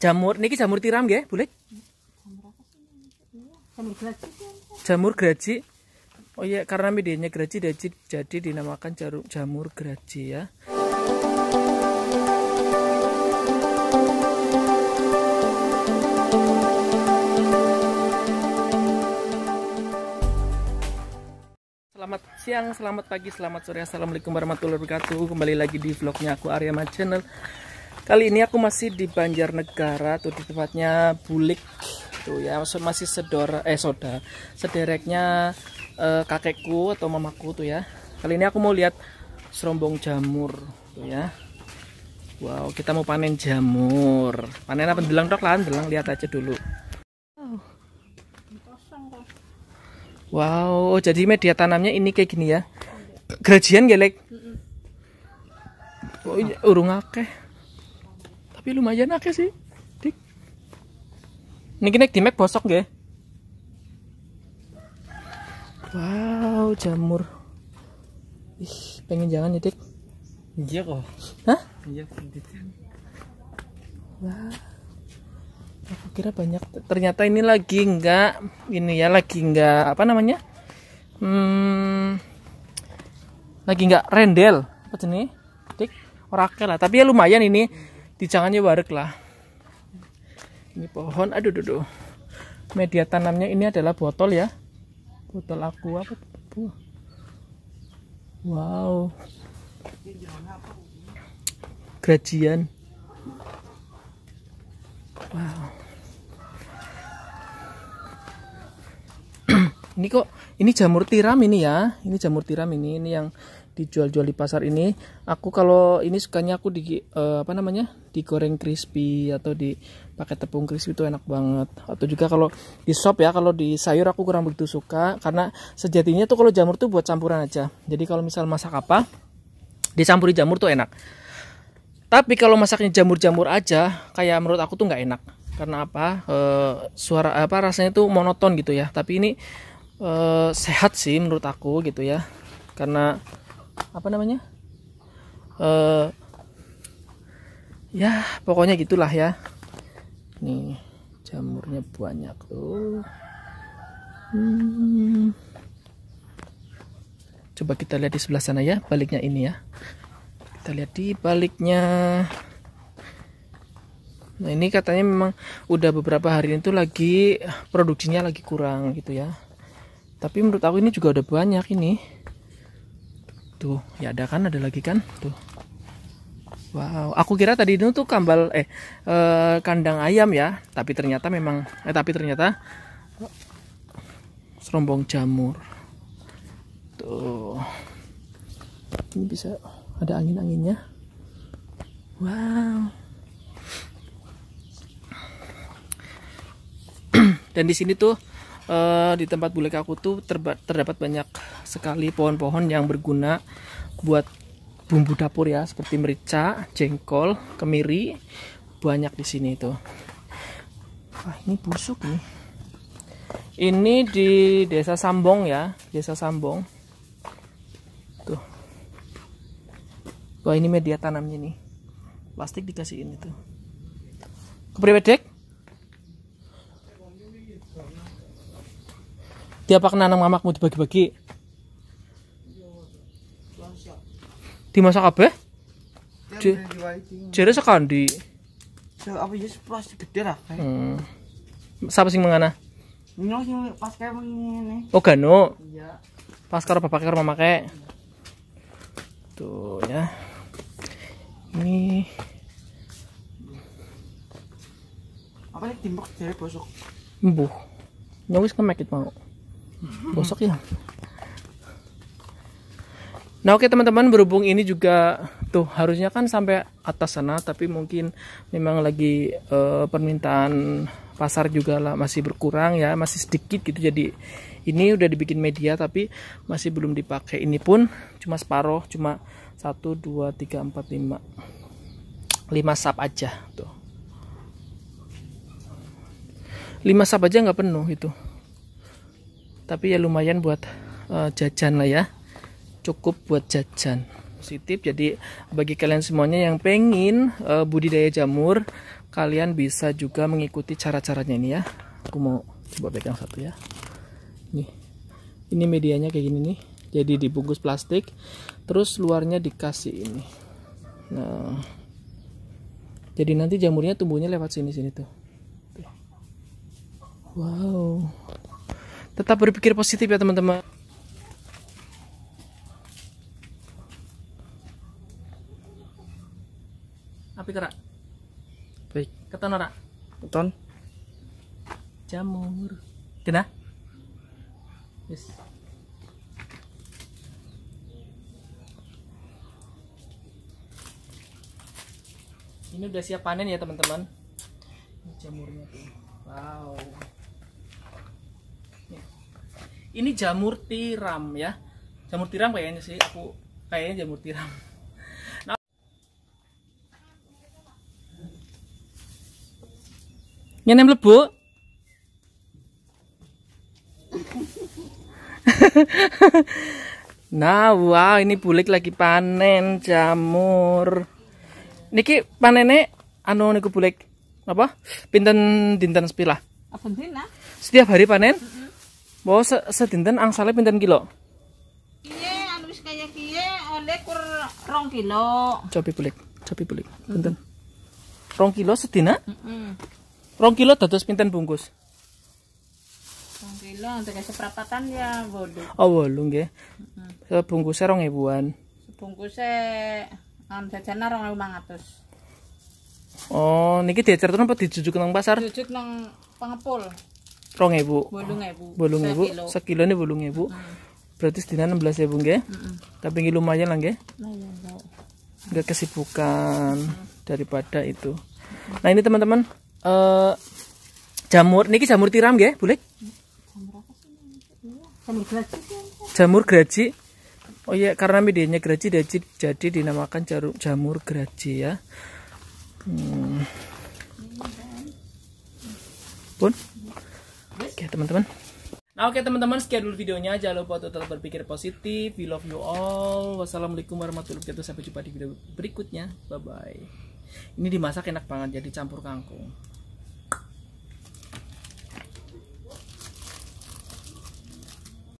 Jamur niki jamur tiram nggih, Boleh? Jamur graji. Jamur graji. Oh iya, karena medianya graji jadi, jadi dinamakan jarum jamur graji ya. Selamat siang, selamat pagi, selamat sore, assalamualaikum warahmatullahi wabarakatuh. Kembali lagi di vlognya aku Arya Channel. Kali ini aku masih di Banjarnegara tuh di tempatnya Bulik tuh ya masih sedor eh soda sedereknya eh, kakekku atau mamaku tuh ya. Kali ini aku mau lihat serombong jamur tuh ya. Wow, kita mau panen jamur. Panen apa delang dok Lan delang lihat aja dulu. Wow, jadi media tanamnya ini kayak gini ya. Gerajian gelek. Oh, urung akeh tapi lumayan akeh sih dik ini gini di Mac bosok ya. wow jamur ih pengen jangan ya dik iya kok hah iya wah aku kira banyak ternyata ini lagi enggak ini ya lagi enggak apa namanya hmm, lagi enggak rendel apa jenis dik orakel lah tapi ya lumayan ini tijangannya warek lah ini pohon aduh duh, media tanamnya ini adalah botol ya botol aku apa wow gajian wow ini kok ini jamur tiram ini ya ini jamur tiram ini ini yang dijual-jual di pasar ini aku kalau ini sukanya aku di uh, apa namanya digoreng crispy atau di pakai tepung crispy itu enak banget atau juga kalau di sop ya kalau di sayur aku kurang begitu suka karena sejatinya tuh kalau jamur tuh buat campuran aja jadi kalau misal masak apa dicampuri jamur tuh enak tapi kalau masaknya jamur-jamur aja kayak menurut aku tuh nggak enak karena apa e, suara apa rasanya tuh monoton gitu ya tapi ini uh, sehat sih menurut aku gitu ya karena apa namanya uh, ya pokoknya gitulah ya nih jamurnya banyak tuh hmm. coba kita lihat di sebelah sana ya baliknya ini ya kita lihat di baliknya nah ini katanya memang udah beberapa hari itu lagi eh, produksinya lagi kurang gitu ya tapi menurut aku ini juga ada banyak ini tuh ya ada kan ada lagi kan tuh wow aku kira tadi itu tuh kambal eh, eh kandang ayam ya tapi ternyata memang eh tapi ternyata serombong jamur tuh ini bisa ada angin anginnya wow dan di sini tuh uh, di tempat bule aku tuh terdapat banyak sekali pohon-pohon yang berguna buat bumbu dapur ya seperti merica, jengkol, kemiri banyak di sini itu. Wah ini busuk nih. Ini di desa Sambong ya, desa Sambong. Tuh. Wah ini media tanamnya nih. Plastik dikasihin itu. Kepriwedek? Tiap aku nanam mamakmu dibagi-bagi. Dimasak apa? Jadi di Apa ya sepuluh gede lah. Hmm. Siapa sih mengana? Nino sih pas kayak begini. Oh Gano. Iya. Pas karo bapak karo mama kayak. Tuh ya. Ini apa nih timbuk dari bosok embuh nyawis kemekit mau bosok ya nah oke okay, teman-teman berhubung ini juga tuh harusnya kan sampai atas sana tapi mungkin memang lagi uh, permintaan pasar juga lah masih berkurang ya masih sedikit gitu jadi ini udah dibikin media tapi masih belum dipakai ini pun cuma separoh cuma satu dua tiga empat lima 5 sap aja tuh 5 sap aja nggak penuh itu tapi ya lumayan buat uh, jajan lah ya cukup buat jajan positif jadi bagi kalian semuanya yang pengen uh, budidaya jamur kalian bisa juga mengikuti cara-caranya ini ya aku mau coba pegang satu ya nih ini medianya kayak gini nih jadi dibungkus plastik terus luarnya dikasih ini nah jadi nanti jamurnya tumbuhnya lewat sini sini tuh wow tetap berpikir positif ya teman-teman api kerak baik keton ora keton jamur kena yes ini udah siap panen ya teman-teman jamurnya tuh wow ini jamur tiram ya jamur tiram kayaknya sih aku kayaknya jamur tiram nah, nyenem lebu nah wow ini bulik lagi panen jamur niki panennya anu niku bulik apa pinten dinten sepilah setiap hari panen mm -hmm. Bawa se sedinten angsale pinten kilo? Iya, anu wis kaya kiye oleh kur 2 kilo. Cobi bulik, cobi bulik. Pinten? Mm. 2 kilo sedina? Heeh. Mm -mm. 2 kilo dados pinten bungkus? 2 kilo untuk seprapatan ya bodoh. Oh, wolu nggih. Heeh. Bungkuse 2000-an. Bungkuse anu jajanan 2500. Oh, niki diajar tuh apa dijujuk nang pasar? Dijujuk nang pengepul rong ewu ya, bolong ibu, ya, ya, sekilo ini bolong ewu hmm. berarti sedina enam belas ewu nggih hmm. tapi lumayan lah nggak nggak kesibukan daripada itu nah ini teman-teman uh, jamur niki jamur tiram nggak boleh jamur geraji oh iya karena medianya geraji jadi jadi dinamakan jarum jamur geraji ya hmm. pun Oke okay, teman-teman. Nah oke okay, teman-teman sekian dulu videonya. Jangan lupa untuk tetap berpikir positif. We love you all. Wassalamualaikum warahmatullahi wabarakatuh. Sampai jumpa di video berikutnya. Bye bye. Ini dimasak enak banget jadi campur kangkung.